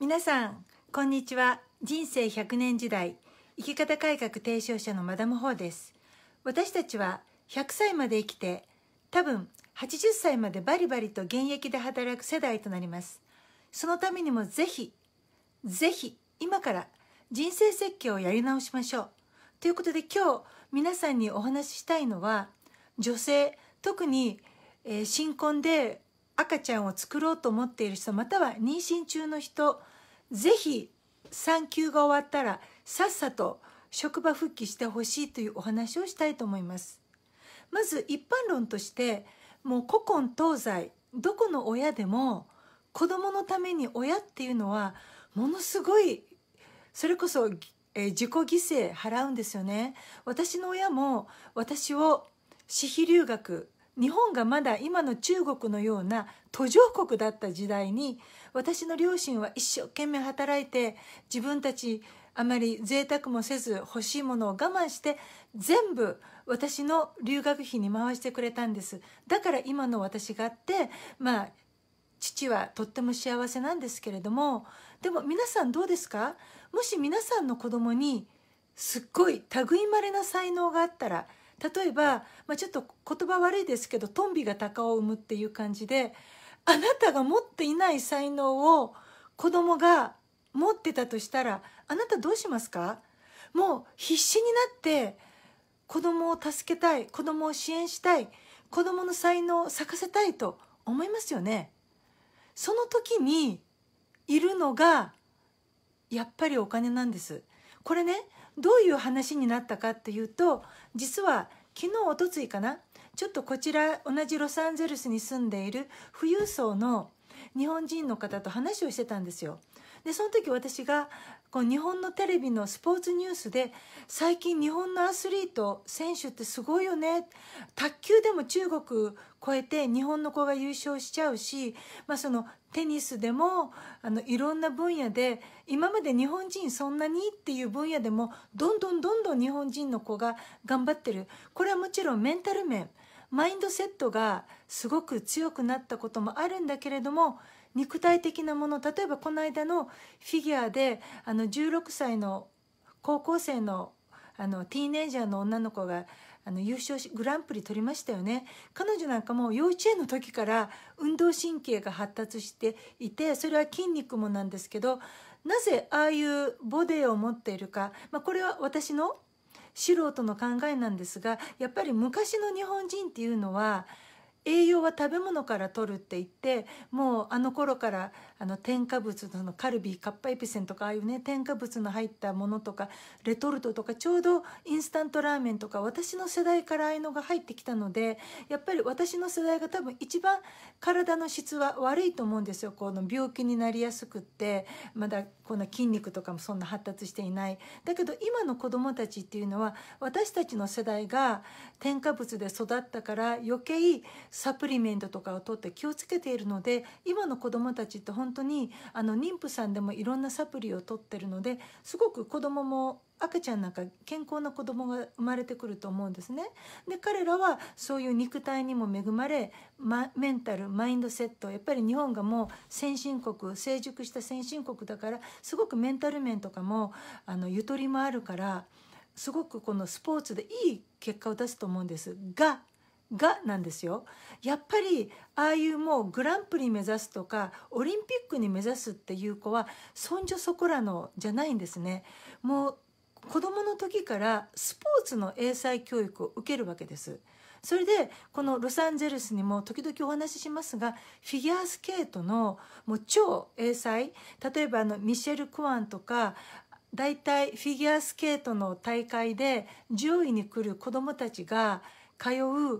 皆さんこんにちは人生100年時代生き方改革提唱者のマダム・ホーです私たちは100歳まで生きて多分80歳までバリバリと現役で働く世代となりますそのためにもぜひぜひ今から人生設計をやり直しましょうということで今日皆さんにお話ししたいのは女性特に、えー、新婚で赤ちゃんを作ろうと思っている人または妊娠中の人ぜひ産休が終わったらさっさと職場復帰してほしいというお話をしたいと思いますまず一般論としてもう古今東西どこの親でも子供のために親っていうのはものすごいそれこそ、え自己犠牲払うんですよね私の親も私を私費留学日本がまだ今の中国のような途上国だった時代に私の両親は一生懸命働いて自分たちあまり贅沢もせず欲しいものを我慢して全部私の留学費に回してくれたんですだから今の私があってまあ父はとっても幸せなんですけれどもでも皆さんどうですかもし皆さんの子供にすっごい類まれな才能があったら例えば、まあ、ちょっと言葉悪いですけどトンビが鷹を産むっていう感じであなたが持っていない才能を子供が持ってたとしたらあなたどうしますかもう必死になって子供を助けたい子供を支援したい子供の才能を咲かせたいと思いますよね。その時にいるのがやっぱりお金なんです。これねどういう話になったかっていうと実は昨日おとついかなちょっとこちら同じロサンゼルスに住んでいる富裕層の日本人の方と話をしてたんですよ。でその時私がこう日本のテレビのスポーツニュースで最近日本のアスリート選手ってすごいよね卓球でも中国超えて日本の子が優勝しちゃうし、まあ、そのテニスでもあのいろんな分野で今まで日本人そんなにっていう分野でもどんどんどんどん日本人の子が頑張ってるこれはもちろんメンタル面マインドセットがすごく強くなったこともあるんだけれども肉体的なもの例えばこの間のフィギュアであの16歳の高校生のあのティーネイジャーの女の子があの優勝しグランプリ取りましたよね彼女なんかも幼稚園の時から運動神経が発達していてそれは筋肉もなんですけどなぜああいうボディを持っているか、まあ、これは私の素人の考えなんですがやっぱり昔の日本人っていうのは栄養は食べ物から取るって言ってもうあの頃からあの添加物のカルビーカッパエピセンとかああいうね添加物の入ったものとかレトルトとかちょうどインスタントラーメンとか私の世代からああいうのが入ってきたのでやっぱり私の世代が多分一番体の質は悪いと思うんですよこの病気になりやすくってまだこんな筋肉とかもそんな発達していないだけど今の子供たちっていうのは私たちの世代が添加物で育ったから余計サプリメントとかを取って気をつけているので今の子供たちって本本当にあの妊婦さんでもいろんなサプリを取ってるのですごく子供も赤ちゃんなんか健康な子供が生まれてくると思うんですね。で彼らはそういう肉体にも恵まれ、ま、メンタルマインドセットやっぱり日本がもう先進国成熟した先進国だからすごくメンタル面とかもあのゆとりもあるからすごくこのスポーツでいい結果を出すと思うんですががなんですよやっぱりああいうもうグランプリ目指すとかオリンピックに目指すっていう子はそんじょそこらのじゃないんですねもう子どもの時からスポーツの英才教育を受けるわけですそれでこのロサンゼルスにも時々お話ししますがフィギュアスケートのもう超英才例えばあのミシェル・クワンとか大体フィギュアスケートの大会で上位に来る子どもたちが通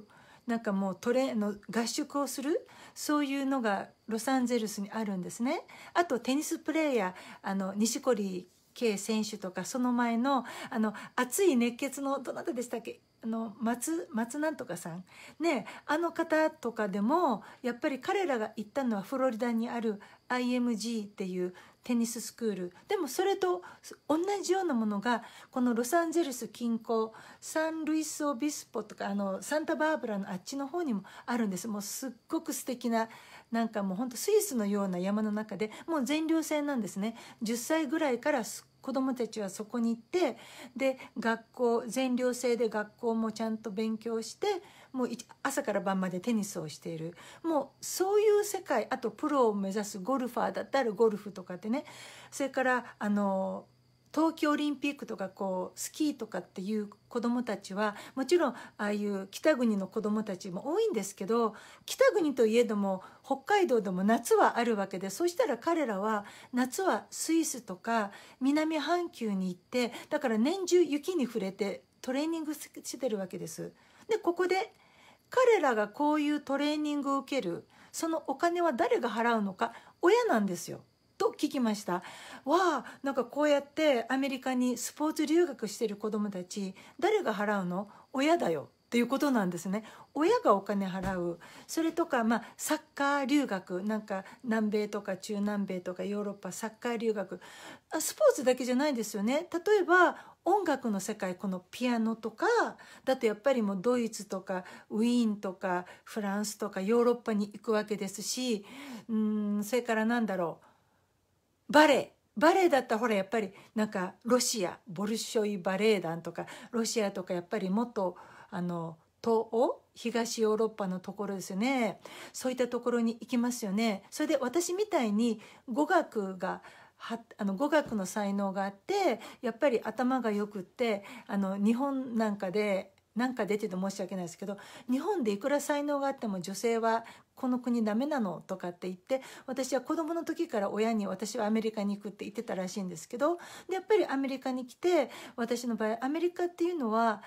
うなんかもうトレの合宿をするそういうのがロサンゼルスにあるんですね。あとテニスプレーヤーあの錦織圭選手とかその前のあの熱い熱血のどなたでしたっけあの松松なんとかさんねあの方とかでもやっぱり彼らが行ったのはフロリダにある IMG っていうテニススクールでもそれと同じようなものがこのロサンゼルス近郊サンルイス・オビスポとかあのサンタバーブラのあっちの方にもあるんですもうすっごく素敵ななんかもうほんとスイスのような山の中でもう全寮制なんですね10歳ぐらいから子どもたちはそこに行ってで学校全寮制で学校もちゃんと勉強してもう朝から晩までテニスをしているもうそういう世界あとプロを目指すゴルファーだったらゴルフとかってねそれからあの東京オリンピックとかこうスキーとかっていう子どもたちはもちろんああいう北国の子どもたちも多いんですけど北国といえども北海道でも夏はあるわけでそしたら彼らは夏はスイスとか南半球に行ってだから年中雪に触れてトレーニングしてるわけです。でここで彼らがこういうトレーニングを受けるそのお金は誰が払うのか親なんですよ。と聞きましたわあなんかこうやってアメリカにスポーツ留学してる子どもたち誰が払うの親だよっていうことなんですね親がお金払うそれとか、まあ、サッカー留学なんか南米とか中南米とかヨーロッパサッカー留学スポーツだけじゃないですよね例えば音楽の世界このピアノとかだとやっぱりもうドイツとかウィーンとかフランスとかヨーロッパに行くわけですしうんそれからなんだろうバレエバレエだったらほらやっぱりなんかロシアボルショイバレエ団とかロシアとかやっぱりもっと。あの東欧東ヨーロッパのところですよねそういったところに行きますよねそれで私みたいに語学がはあの語学の才能があってやっぱり頭がよくってあの日本なんかでなんか出てて申し訳ないですけど日本でいくら才能があっても女性はこの国ダメなのとかって言って私は子供の時から親に私はアメリカに行くって言ってたらしいんですけどでやっぱりアメリカに来て私の場合アメリカっていうのは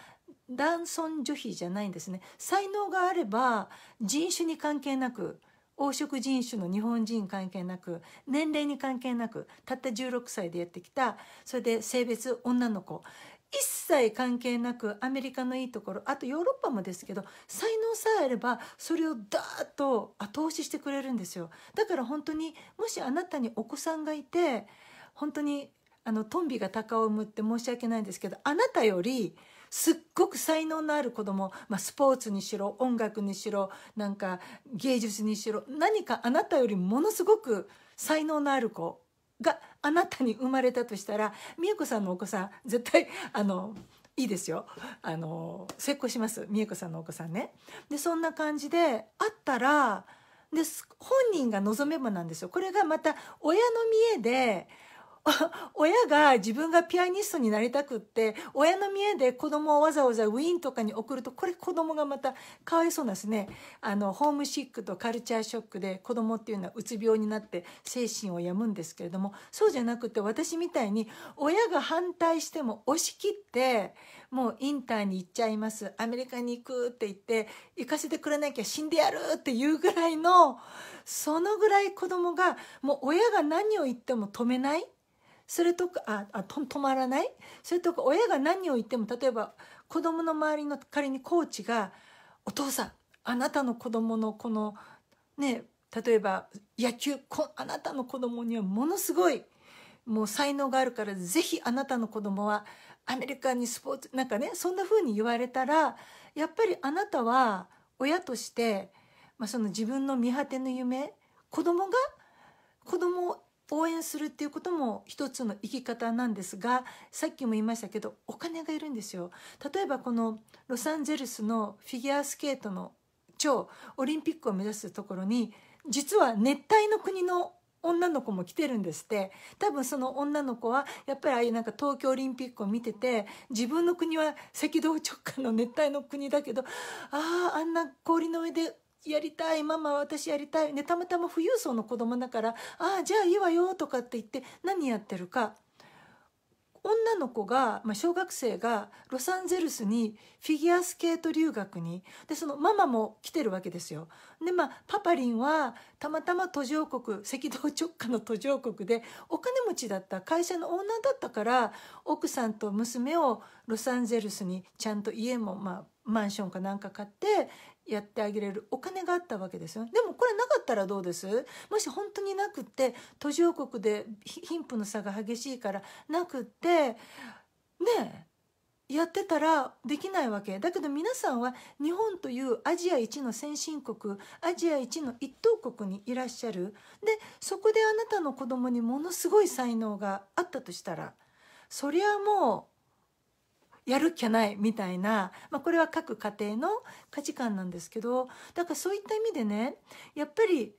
男尊女卑じゃないんですね才能があれば人種に関係なく黄色人種の日本人関係なく年齢に関係なくたった16歳でやってきたそれで性別女の子一切関係なくアメリカのいいところあとヨーロッパもですけど才能さえあればそれをダーッと後押ししてくれるんですよだから本当にもしあなたにお子さんがいて本当にあのトンビが鷹を産むって申し訳ないんですけどあなたよりすっごく才能のある子供、まあ、スポーツにしろ音楽にしろなんか芸術にしろ何かあなたよりものすごく才能のある子があなたに生まれたとしたら美恵子さんのお子さん絶対あのいいですよあの成功します美恵子さんのお子さんね。でそんな感じであったらで本人が望めばなんですよ。これがまた親の見栄で 親が自分がピアニストになりたくって親の見栄で子供をわざわざウィーンとかに送るとこれ子供がまたかわいそうなんですねあのホームシックとカルチャーショックで子供っていうのはうつ病になって精神を病むんですけれどもそうじゃなくて私みたいに親が反対しても押し切ってもうインターに行っちゃいますアメリカに行くって言って行かせてくれなきゃ死んでやるっていうぐらいのそのぐらい子供がもう親が何を言っても止めない。それとかああ止まらないそれとか親が何を言っても例えば子供の周りの仮にコーチが「お父さんあなたの子供のこのね例えば野球こあなたの子供にはものすごいもう才能があるからぜひあなたの子供はアメリカにスポーツなんかねそんな風に言われたらやっぱりあなたは親として、まあ、その自分の見果ての夢子供が子供応援するっていうことも一つの生き方なんですがさっきも言いましたけどお金がいるんですよ例えばこのロサンゼルスのフィギュアスケートの超オリンピックを目指すところに実は熱帯の国の女の子も来てるんですって多分その女の子はやっぱりああいうなんか東京オリンピックを見てて自分の国は赤道直下の熱帯の国だけどあああんな氷の上でやりたいママ私やりたい、ね、たまたま富裕層の子供だから「ああじゃあいいわよ」とかって言って何やってるか女の子が、まあ、小学生がロサンゼルスにフィギュアスケート留学にでそのママも来てるわけですよ。でまあパパリンはたまたま途上国赤道直下の途上国でお金持ちだった会社のオーナーだったから奥さんと娘をロサンゼルスにちゃんと家も、まあ、マンションかなんか買ってやってあげれるお金があったわけですよでもこれなかったらどうですもし本当になくって途上国で貧富の差が激しいからなくってねえやってたらできないわけだけど皆さんは日本というアジア一の先進国アジア一の一等国にいらっしゃるでそこであなたの子供にものすごい才能があったとしたらそりゃもうやるきゃないみたいな、まあ、これは各家庭の価値観なんですけどだからそういった意味でねやっぱり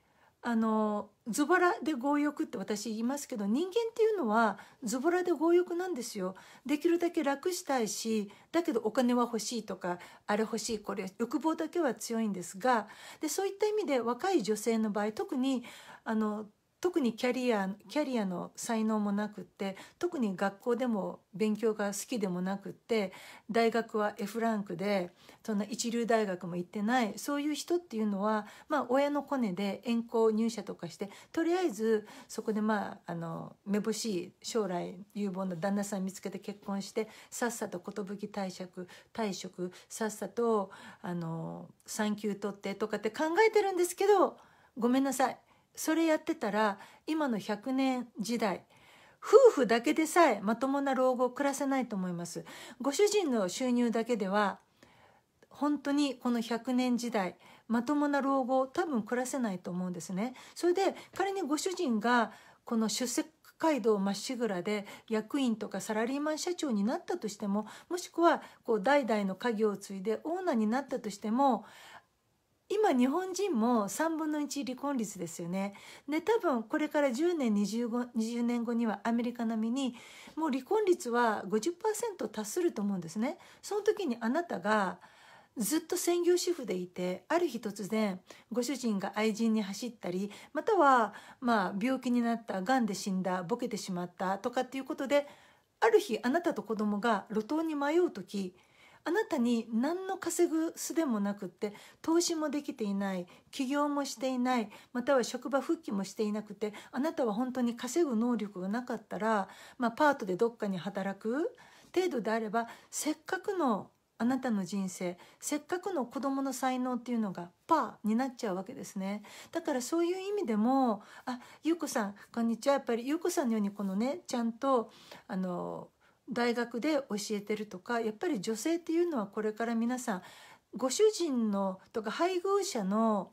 あのズボラで強欲って私言いますけど人間っていうのはズボラで強欲なんですよできるだけ楽したいしだけどお金は欲しいとかあれ欲しいこれ欲望だけは強いんですがでそういった意味で若い女性の場合特にあの特にキャリアキャリアの才能もなくって特に学校でも勉強が好きでもなくって大学は F ランクでそんな一流大学も行ってないそういう人っていうのは、まあ、親のコネで遠行入社とかしてとりあえずそこでまああのめぼしい将来有望な旦那さん見つけて結婚してさっさと寿退職退職さっさとあの産休取ってとかって考えてるんですけどごめんなさい。それやってたら今の100年時代夫婦だけでさえまともな老後を暮らせないと思いますご主人の収入だけでは本当にこの100年時代まともな老後多分暮らせないと思うんですねそれで仮にご主人がこの出世街道まっしぐらで役員とかサラリーマン社長になったとしてももしくはこう代々の家業を継いでオーナーになったとしても今日本人も3分の1離婚率ですよね。で多分これから10年 20, 20年後にはアメリカ並みにもう離婚率は50%達すると思うんですね。その時にあなたがずっと専業主婦でいてある日突然ご主人が愛人に走ったりまたはまあ病気になったがんで死んだボケてしまったとかっていうことである日あなたと子供が路頭に迷う時あなたに何の稼ぐすでもなくって投資もできていない起業もしていないまたは職場復帰もしていなくてあなたは本当に稼ぐ能力がなかったら、まあ、パートでどっかに働く程度であればせっかくのあなたの人生せっかくの子どもの才能っていうのがパーになっちゃうわけですねだからそういう意味でもあゆうこさんこんにちはやっぱりゆうこさんのようにこのねちゃんとあの大学で教えてるとかやっぱり女性っていうのはこれから皆さんご主人のとか配偶者の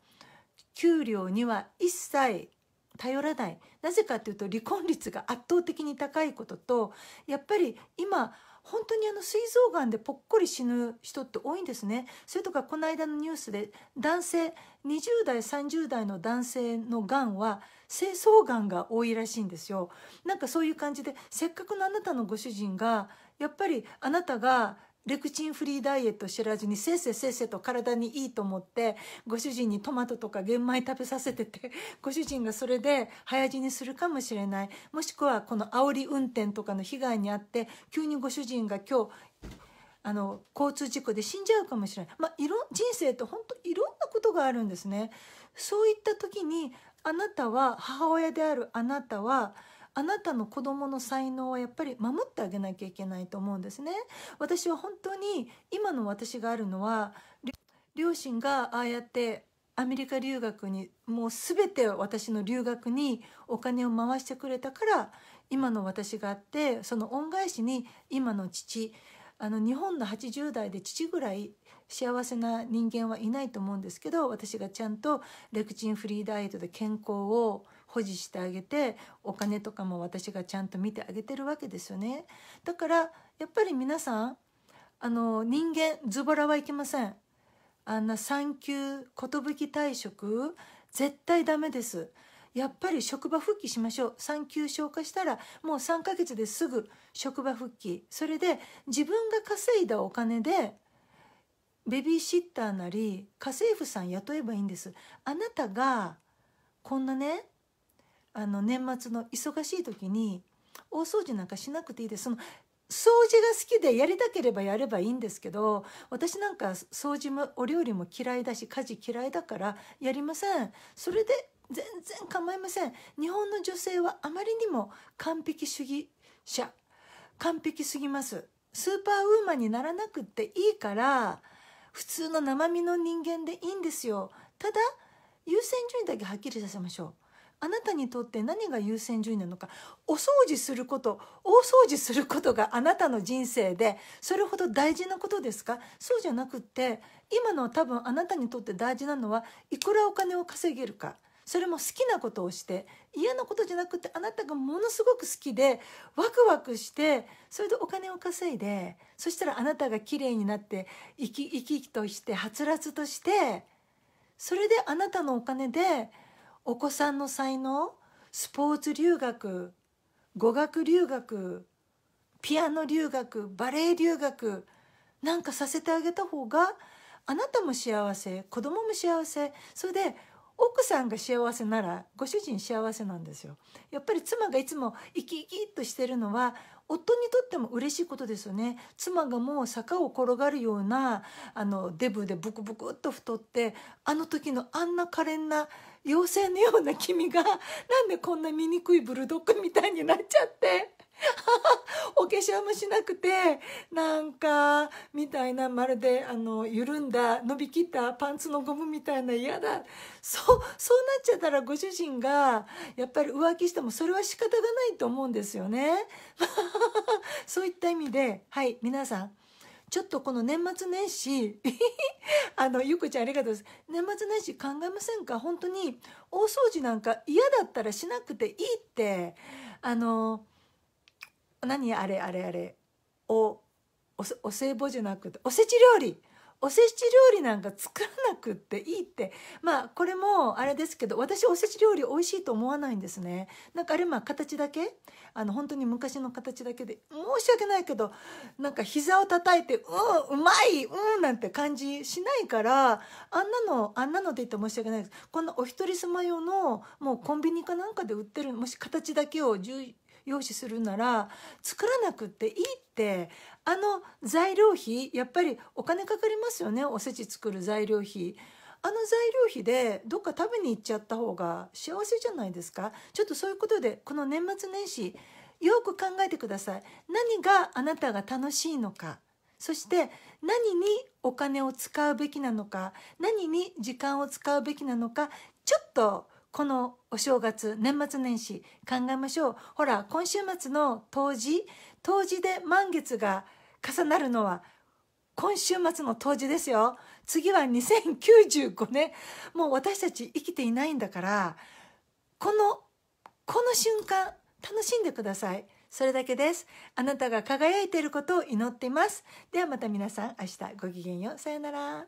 給料には一切頼らないなぜかというと離婚率が圧倒的に高いこととやっぱり今本当にあの膵臓がんでぽっこり死ぬ人って多いんですねそれとかこの間のニュースで男性20代30代の男性のがんは精巣がんが多いらしいんですよなんかそういう感じでせっかくのあなたのご主人がやっぱりあなたがレクチンフリーダイエット知らずにせいせいせいせいと体にいいと思ってご主人にトマトとか玄米食べさせてて ご主人がそれで早死にするかもしれないもしくはこの煽り運転とかの被害に遭って急にご主人が今日あの交通事故で死んじゃうかもしれない、まあ、いろ人生って本当いろんなことがあるんですねそういった時にあなたは母親であるあなたはあなたの子供の才能はやっぱり守ってあげなきゃいけないと思うんですね私は本当に今の私があるのは両親がああやってアメリカ留学にもう全て私の留学にお金を回してくれたから今の私があってその恩返しに今の父あの日本の80代で父ぐらい幸せな人間はいないと思うんですけど私がちゃんとレクチンフリーダイエットで健康を保持してあげてお金とかも私がちゃんと見てあげてるわけですよねだからやっぱり皆さんあの人間ズボラはいけませんあんな産休寿退職絶対ダメですやっぱり職場復帰しましょう産休消化したらもう3ヶ月ですぐ職場復帰それで自分が稼いだお金でベビーシッターなり家政婦さん雇えばいいんですあなたがこんなねあの年末の忙しい時に大掃除なんかしなくていいですその掃除が好きでやりたければやればいいんですけど私なんか掃除もお料理も嫌いだし家事嫌いだからやりませんそれで全然構いません日本の女性はあまりにも完璧主義者完璧すぎますスーパーウーマンにならなくていいから普通の生身の人間でいいんですよただ優先順位だけはっきりさせましょうあなたにとって何が優先順位なのかお掃除すること大掃除することがあなたの人生でそれほど大事なことですかそうじゃなくって今の多分あなたにとって大事なのはいくらお金を稼げるかそれも好きなことをして嫌なことじゃなくてあなたがものすごく好きでワクワクしてそれでお金を稼いでそしたらあなたが綺麗になって生き生きとしてはつらつとしてそれであなたのお金で。お子さんの才能スポーツ留学語学留学ピアノ留学バレエ留学なんかさせてあげた方があなたも幸せ子供も幸せそれで奥さんが幸せならご主人幸せなんですよやっぱり妻がいつも生き生きとしてるのは夫にとっても嬉しいことですよね妻がもう坂を転がるようなあのデブでブクブクっと太ってあの時のあんな可憐な妖精のような君がなんでこんな醜いブルドッグみたいになっちゃって。お化粧もしなくて、なんか、みたいな、まるで、あの、緩んだ、伸びきったパンツのゴムみたいな、嫌だ。そう、そうなっちゃったらご主人が、やっぱり浮気しても、それは仕方がないと思うんですよね。そういった意味で、はい、皆さん、ちょっとこの年末年始 あのゆくちゃんありがとうます年末年始考えませんか本当に大掃除なんか嫌だったらしなくていいってあの何あれあれあれおおお歳暮じゃなくておせち料理おせち料理なんか作らなくっていいってまあこれもあれですけど私おせち料理美味しいと思わないんですねなんかあれまあ形だけあの本当に昔の形だけで申し訳ないけどなんか膝を叩いて「うんうまいうん」なんて感じしないからあんなのあんなので言って申し訳ないですこんなお一人様用のもうコンビニかなんかで売ってるもし形だけを1用紙するなら作らなくっていいってあの材料費やっぱりお金かかりますよねおせち作る材料費。あの材料費でどっか食べに行っちゃった方が幸せじゃないですかちょっとそういうことでこの年末年始よく考えてください何があなたが楽しいのかそして何にお金を使うべきなのか何に時間を使うべきなのかちょっとこのお正月年末年始考えましょうほら今週末の冬至冬至で満月が重なるのは今週末の冬至ですよ次は2095年もう私たち生きていないんだからこのこの瞬間楽しんでくださいそれだけですあなたが輝いていることを祈っていますではまた皆さん明日ごきげんようさようなら